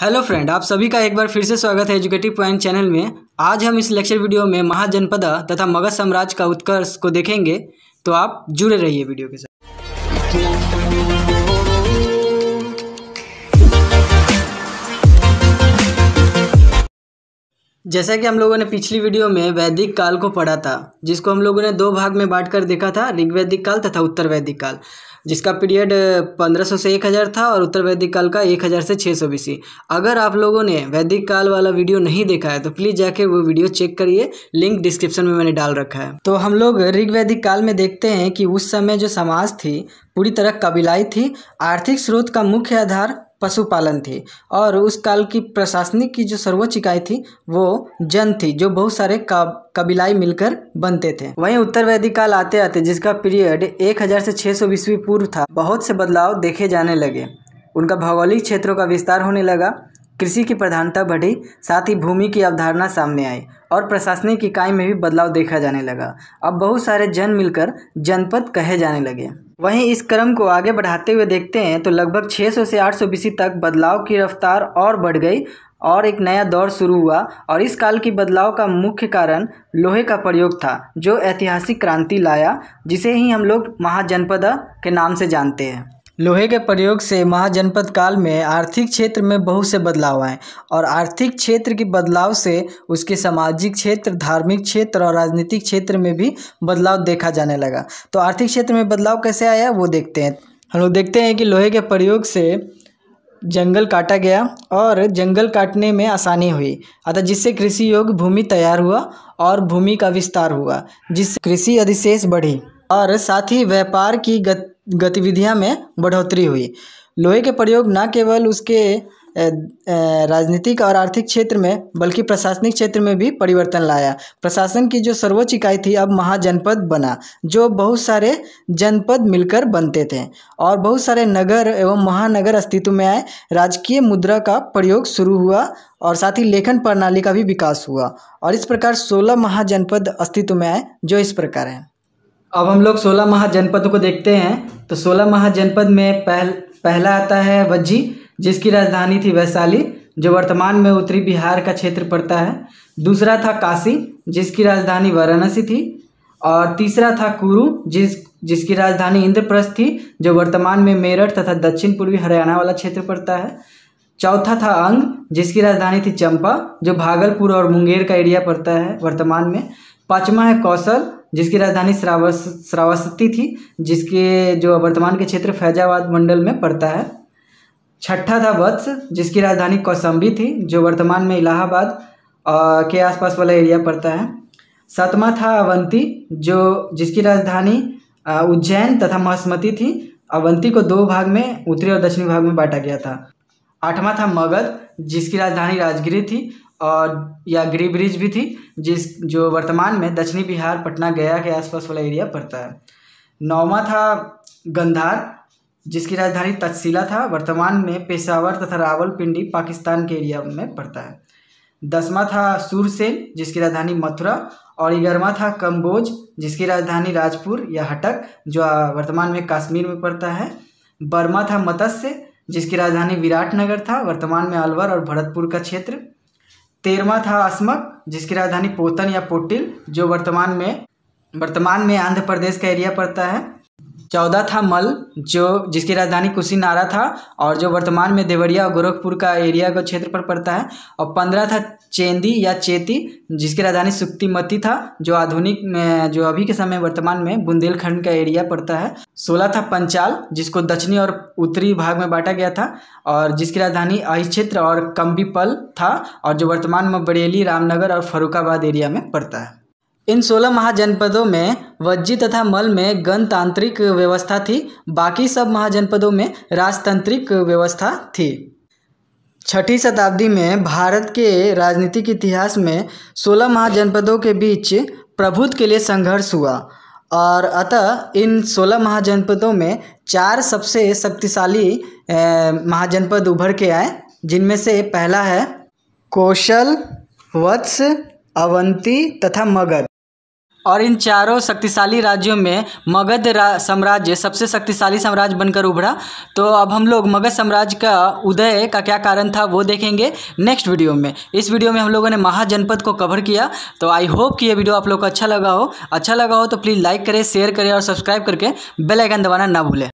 hello friend आप सभी का एक बार फिर से स्वागत है एजुकेटिव पॉइंट चैनल में आज हम इस लेक्चर वीडियो में महाजनपदा तथा मगध साम्राज्य का उत्कर्ष को देखेंगे तो आप जुड़े रहिए वीडियो के साथ जैसा कि हम लोगों ने पिछली वीडियो में वैदिक काल को पढ़ा था जिसको हम लोगों ने दो भाग में बांट कर देखा था ऋग्वैदिक काल तथा उत्तर वैदिक काल जिसका पीरियड 1500 से 1000 था और उत्तर वैदिक काल का 1000 से 600 सौ बीसी अगर आप लोगों ने वैदिक काल वाला वीडियो नहीं देखा है तो प्लीज़ जाके वो वीडियो चेक करिए लिंक डिस्क्रिप्शन में मैंने डाल रखा है तो हम लोग ऋग्वैदिक काल में देखते हैं कि उस समय जो समाज थी पूरी तरह कबीलाई थी आर्थिक स्रोत का मुख्य आधार पशुपालन थी और उस काल की प्रशासनिक की जो सर्वोच्च इकाई थी वो जन थी जो बहुत सारे कबीलाई मिलकर बनते थे वहीं उत्तर वैदिक काल आते आते जिसका पीरियड 1000 से 600 सौ पूर्व था बहुत से बदलाव देखे जाने लगे उनका भौगोलिक क्षेत्रों का विस्तार होने लगा कृषि की प्रधानता बढ़ी साथ ही भूमि की अवधारणा सामने आई और प्रशासनिक इकाई में भी बदलाव देखा जाने लगा अब बहुत सारे जन मिलकर जनपद कहे जाने लगे वहीं इस क्रम को आगे बढ़ाते हुए देखते हैं तो लगभग 600 से 800 बीसी तक बदलाव की रफ्तार और बढ़ गई और एक नया दौर शुरू हुआ और इस काल की बदलाव का मुख्य कारण लोहे का प्रयोग था जो ऐतिहासिक क्रांति लाया जिसे ही हम लोग महाजनपद के नाम से जानते हैं लोहे के प्रयोग से महाजनपद काल में आर्थिक क्षेत्र में बहुत से बदलाव आए और आर्थिक क्षेत्र के बदलाव से उसके सामाजिक क्षेत्र धार्मिक क्षेत्र और राजनीतिक क्षेत्र में भी बदलाव देखा जाने लगा तो आर्थिक क्षेत्र में बदलाव कैसे आया वो देखते हैं हम लोग देखते हैं कि लोहे के प्रयोग से जंगल काटा गया और जंगल काटने में आसानी हुई अतः जिससे कृषि योग्य भूमि तैयार हुआ और भूमि का विस्तार हुआ जिससे कृषि अधिशेष बढ़ी और साथ ही व्यापार की गति गतिविधियाँ में बढ़ोतरी हुई लोहे के प्रयोग न केवल उसके राजनीतिक और आर्थिक क्षेत्र में बल्कि प्रशासनिक क्षेत्र में भी परिवर्तन लाया प्रशासन की जो सर्वोच्च इकाई थी अब महाजनपद बना जो बहुत सारे जनपद मिलकर बनते थे और बहुत सारे नगर एवं महानगर अस्तित्व में आए राजकीय मुद्रा का प्रयोग शुरू हुआ और साथ ही लेखन प्रणाली का भी विकास हुआ और इस प्रकार सोलह महाजनपद अस्तित्व में आए जो इस प्रकार हैं अब हम लोग सोलह महाजनपद को देखते हैं तो सोलह महाजनपद में पहल पहला आता है वज्जी जिसकी राजधानी थी वैशाली जो वर्तमान में उत्तरी बिहार का क्षेत्र पड़ता है दूसरा था काशी जिसकी राजधानी वाराणसी थी और तीसरा था कुरु जिस जिसकी राजधानी इंद्रप्रस्थ थी जो वर्तमान में मेरठ तथा दक्षिण पूर्वी हरियाणा वाला क्षेत्र पड़ता है चौथा था अंग जिसकी राजधानी थी चंपा जो भागलपुर और मुंगेर का एरिया पड़ता है वर्तमान में पाँचवा है कौशल जिसकी राजधानी श्रावस श्रावस्ती थी जिसके जो वर्तमान के क्षेत्र फैजाबाद मंडल में पड़ता है छठा था वत्स जिसकी राजधानी कौसम्बी थी जो वर्तमान में इलाहाबाद के आसपास वाला एरिया पड़ता है सातवां था अवंती जो जिसकी राजधानी उज्जैन तथा महस्मती थी अवंती को दो भाग में उत्तरी और दक्षिणी भाग में बांटा गया था आठवां था मगध जिसकी राजधानी राजगिरी थी और या ग्री ब्रिज भी थी जिस जो वर्तमान में दक्षिणी बिहार पटना गया के आसपास वाला एरिया पड़ता है नौवा था गंधार जिसकी राजधानी तकसीला था वर्तमान में पेशावर तथा रावलपिंडी पाकिस्तान के एरिया में पड़ता है दसवा था सूरसेन जिसकी राजधानी मथुरा और ग्यारहवा था कम्बोज जिसकी राजधानी राजपुर या हटक जो वर्तमान में कश्मीर में पड़ता है बर्मा था मत्स्य जिसकी राजधानी विराट नगर था वर्तमान में अलवर और भरतपुर का क्षेत्र तेरवा था अस्मक जिसकी राजधानी पोतन या पोटिल जो वर्तमान में वर्तमान में आंध्र प्रदेश का एरिया पड़ता है चौदह था मल जो जिसकी राजधानी कुशीनारा था और जो वर्तमान में देवरिया और गोरखपुर का एरिया का क्षेत्र पर पड़ता है और पंद्रह था चेंदी या चेती जिसकी राजधानी सुक्तिमती था जो आधुनिक में जो अभी के समय वर्तमान में बुंदेलखंड का एरिया पड़ता है सोलह था पंचाल जिसको दक्षिणी और उत्तरी भाग में बांटा गया था और जिसकी राजधानी अहि क्षेत्र और कम्बीपल था और जो वर्तमान में बरेली रामनगर और फरुखाबाद एरिया में पड़ता है इन सोलह महाजनपदों में वज्जी तथा मल में गणतांत्रिक व्यवस्था थी बाकी सब महाजनपदों में राजतांत्रिक व्यवस्था थी छठी शताब्दी में भारत के राजनीतिक इतिहास में सोलह महाजनपदों के बीच प्रभुत्व के लिए संघर्ष हुआ और अतः इन सोलह महाजनपदों में चार सबसे शक्तिशाली महाजनपद उभर के आए जिनमें से पहला है कौशल वत्स अवंती तथा मगध और इन चारों शक्तिशाली राज्यों में मगध साम्राज्य सबसे शक्तिशाली साम्राज्य बनकर उभरा तो अब हम लोग मगध साम्राज्य का उदय का क्या कारण था वो देखेंगे नेक्स्ट वीडियो में इस वीडियो में हम लोगों ने महाजनपद को कवर किया तो आई होप कि ये वीडियो आप लोग को अच्छा लगा हो अच्छा लगा हो तो प्लीज़ लाइक करें शेयर करें और सब्सक्राइब करके बेलाइकन दबाना ना भूलें